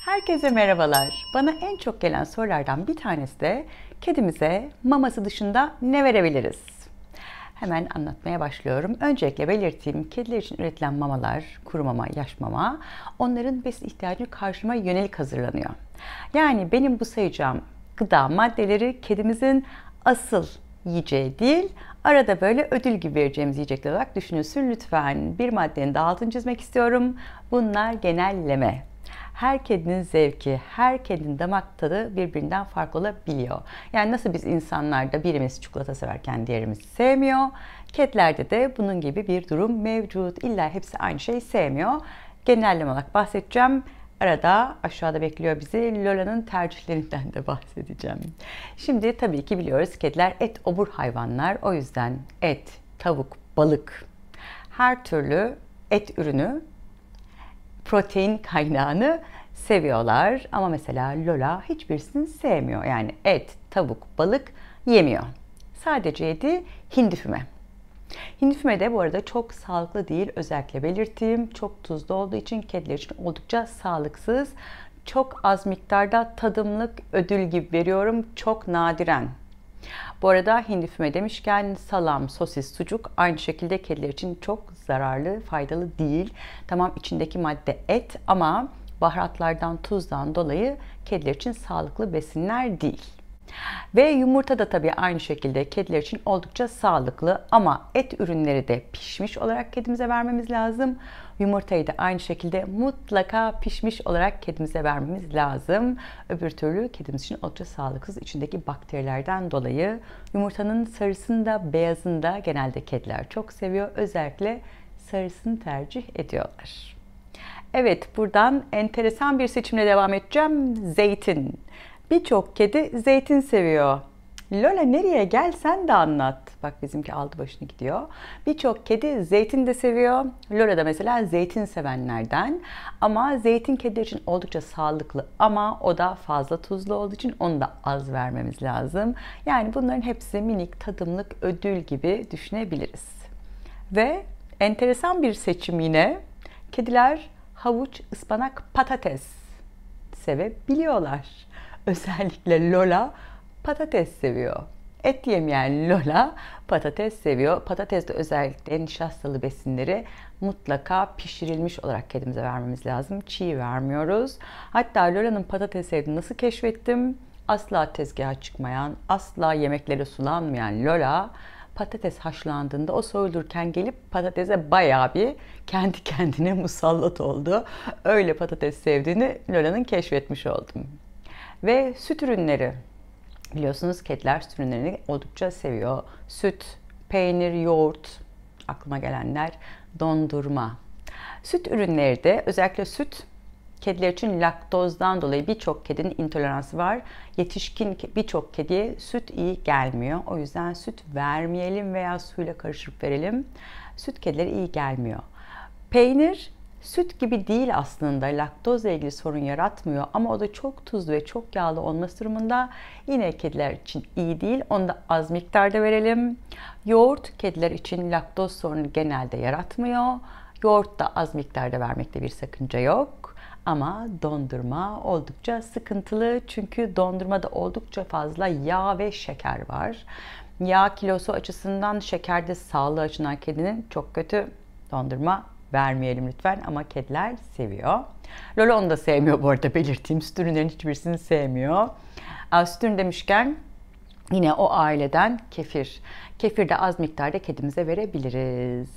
Herkese merhabalar. Bana en çok gelen sorulardan bir tanesi de kedimize maması dışında ne verebiliriz? Hemen anlatmaya başlıyorum. Öncelikle belirttiğim kediler için üretilen mamalar, kuru mama, yaş mama onların besin ihtiyacını karşıma yönelik hazırlanıyor. Yani benim bu sayacağım gıda maddeleri kedimizin asıl yiyeceği değil, arada böyle ödül gibi vereceğimiz yiyecekler olarak düşünülsün lütfen. Bir maddenin daha altını çizmek istiyorum. Bunlar genelleme her kedinin zevki, her kedinin damak tadı birbirinden farklı olabiliyor. Yani nasıl biz insanlarda birimiz çikolata severken diğerimiz sevmiyor. Kedilerde de bunun gibi bir durum mevcut. İlla hepsi aynı şeyi sevmiyor. Genelleme olarak bahsedeceğim. Arada aşağıda bekliyor bizi Lola'nın tercihlerinden de bahsedeceğim. Şimdi tabii ki biliyoruz kediler et obur hayvanlar. O yüzden et, tavuk, balık her türlü et ürünü protein kaynağını seviyorlar ama mesela Lola hiçbirisini sevmiyor. Yani et, tavuk, balık yemiyor. Sadece yedi hindi füme. Hindi füme de bu arada çok sağlıklı değil. Özellikle belirttiğim çok tuzlu olduğu için kediler için oldukça sağlıksız. Çok az miktarda tadımlık ödül gibi veriyorum. Çok nadiren bu arada hindi füme demişken salam, sosis, sucuk aynı şekilde kediler için çok zararlı, faydalı değil. Tamam içindeki madde et ama baharatlardan, tuzdan dolayı kediler için sağlıklı besinler değil. Ve yumurta da tabii aynı şekilde kediler için oldukça sağlıklı ama et ürünleri de pişmiş olarak kedimize vermemiz lazım. Yumurtayı da aynı şekilde mutlaka pişmiş olarak kedimize vermemiz lazım. Öbür türlü kedimiz için oldukça sağlıksız içindeki bakterilerden dolayı yumurtanın sarısını da beyazını da genelde kediler çok seviyor. Özellikle sarısını tercih ediyorlar. Evet buradan enteresan bir seçimle devam edeceğim. Zeytin. Birçok kedi zeytin seviyor. Lola nereye gel sen de anlat. Bak bizimki aldı başını gidiyor. Birçok kedi zeytin de seviyor. Lola da mesela zeytin sevenlerden. Ama zeytin kediler için oldukça sağlıklı ama o da fazla tuzlu olduğu için onu da az vermemiz lazım. Yani bunların hepsi minik tadımlık ödül gibi düşünebiliriz. Ve enteresan bir seçim yine. Kediler havuç, ıspanak, patates sevebiliyorlar özellikle Lola patates seviyor. Et yemeyen Lola patates seviyor. Patates de özellikle nişastalı besinleri mutlaka pişirilmiş olarak kedimize vermemiz lazım. Çiğ vermiyoruz. Hatta Lola'nın patates sevdiğini nasıl keşfettim? Asla tezgaha çıkmayan, asla yemeklere sulanmayan Lola patates haşlandığında o soğulurken gelip patatese bayağı bir kendi kendine musallat oldu. Öyle patates sevdiğini Lola'nın keşfetmiş oldum. Ve süt ürünleri. Biliyorsunuz kediler süt ürünlerini oldukça seviyor. Süt, peynir, yoğurt, aklıma gelenler, dondurma. Süt ürünleri de özellikle süt kediler için laktozdan dolayı birçok kedinin intoleransı var. Yetişkin birçok kediye süt iyi gelmiyor. O yüzden süt vermeyelim veya suyla karıştırıp verelim. Süt kedilere iyi gelmiyor. Peynir Süt gibi değil aslında laktozla ilgili sorun yaratmıyor ama o da çok tuzlu ve çok yağlı olması durumunda yine kediler için iyi değil. Onu da az miktarda verelim. Yoğurt kediler için laktoz sorunu genelde yaratmıyor. Yoğurt da az miktarda vermekte bir sakınca yok. Ama dondurma oldukça sıkıntılı çünkü dondurmada oldukça fazla yağ ve şeker var. Yağ kilosu açısından şekerde sağlığı açısından kedinin çok kötü dondurma vermeyelim lütfen ama kediler seviyor. Lolo onu da sevmiyor bu arada belirteyim. Süt ürünlerin hiçbirisini sevmiyor. Süt ürün demişken yine o aileden kefir. Kefir de az miktarda kedimize verebiliriz.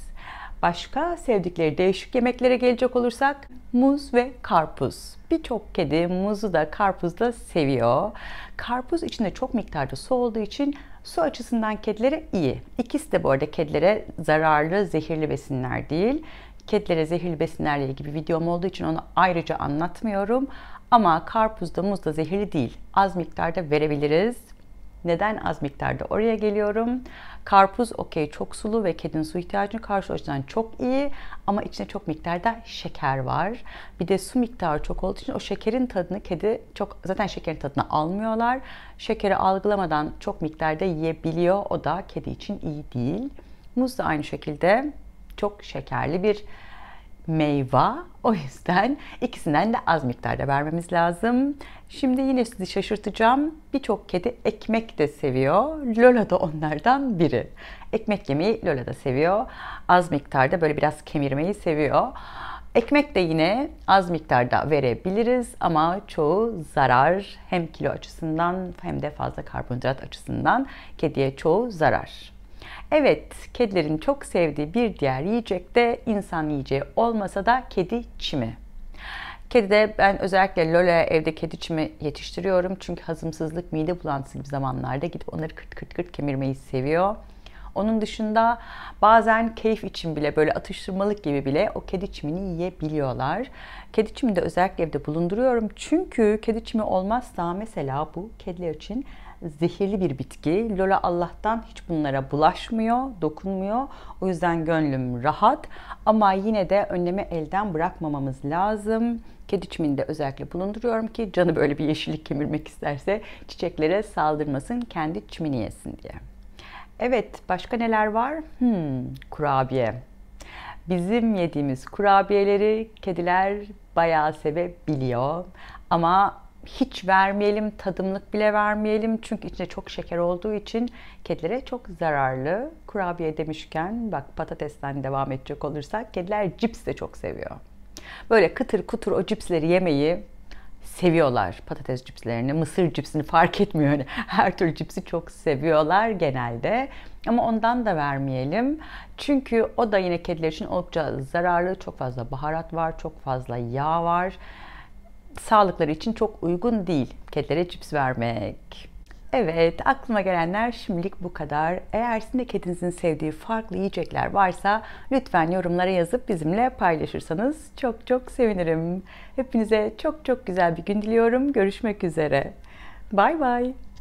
Başka sevdikleri değişik yemeklere gelecek olursak muz ve karpuz. Birçok kedi muzu da karpuz da seviyor. Karpuz içinde çok miktarda su olduğu için su açısından kedilere iyi. İkisi de bu arada kedilere zararlı, zehirli besinler değil kedilere zehirli besinlerle ilgili bir videom olduğu için onu ayrıca anlatmıyorum. Ama karpuz da muz da zehirli değil. Az miktarda verebiliriz. Neden az miktarda oraya geliyorum? Karpuz okey çok sulu ve kedinin su ihtiyacını karşılaştıran çok iyi ama içinde çok miktarda şeker var. Bir de su miktarı çok olduğu için o şekerin tadını kedi çok zaten şekerin tadını almıyorlar. Şekeri algılamadan çok miktarda yiyebiliyor. O da kedi için iyi değil. Muz da aynı şekilde çok şekerli bir meyve. O yüzden ikisinden de az miktarda vermemiz lazım. Şimdi yine sizi şaşırtacağım. Birçok kedi ekmek de seviyor. Lola da onlardan biri. Ekmek yemeyi Lola da seviyor. Az miktarda böyle biraz kemirmeyi seviyor. Ekmek de yine az miktarda verebiliriz ama çoğu zarar hem kilo açısından hem de fazla karbonhidrat açısından kediye çoğu zarar. Evet, kedilerin çok sevdiği bir diğer yiyecek de insan yiyeceği olmasa da kedi çimi. Kedide ben özellikle Lola evde kedi çimi yetiştiriyorum. Çünkü hazımsızlık, mide bulantısı gibi zamanlarda gidip onları kırt kırt kırt kemirmeyi seviyor. Onun dışında bazen keyif için bile böyle atıştırmalık gibi bile o kedi çimini yiyebiliyorlar. Kedi çimini de özellikle evde bulunduruyorum. Çünkü kedi çimi olmazsa mesela bu kediler için zehirli bir bitki. Lola Allah'tan hiç bunlara bulaşmıyor, dokunmuyor. O yüzden gönlüm rahat ama yine de önlemi elden bırakmamamız lazım. Kedi çimini de özellikle bulunduruyorum ki canı böyle bir yeşillik kemirmek isterse çiçeklere saldırmasın, kendi çimini yesin diye. Evet, başka neler var? Hmm, kurabiye. Bizim yediğimiz kurabiyeleri kediler bayağı sevebiliyor. Ama hiç vermeyelim, tadımlık bile vermeyelim. Çünkü içinde çok şeker olduğu için kedilere çok zararlı. Kurabiye demişken bak patatesten devam edecek olursak kediler cips de çok seviyor. Böyle kıtır kutur o cipsleri yemeyi seviyorlar. Patates cipslerini, mısır cipsini fark etmiyor. Yani her türlü cipsi çok seviyorlar genelde. Ama ondan da vermeyelim. Çünkü o da yine kediler için oldukça zararlı. Çok fazla baharat var, çok fazla yağ var sağlıkları için çok uygun değil kedilere cips vermek. Evet, aklıma gelenler şimdilik bu kadar. Eğer sizin de kedinizin sevdiği farklı yiyecekler varsa lütfen yorumlara yazıp bizimle paylaşırsanız çok çok sevinirim. Hepinize çok çok güzel bir gün diliyorum. Görüşmek üzere. Bay bay.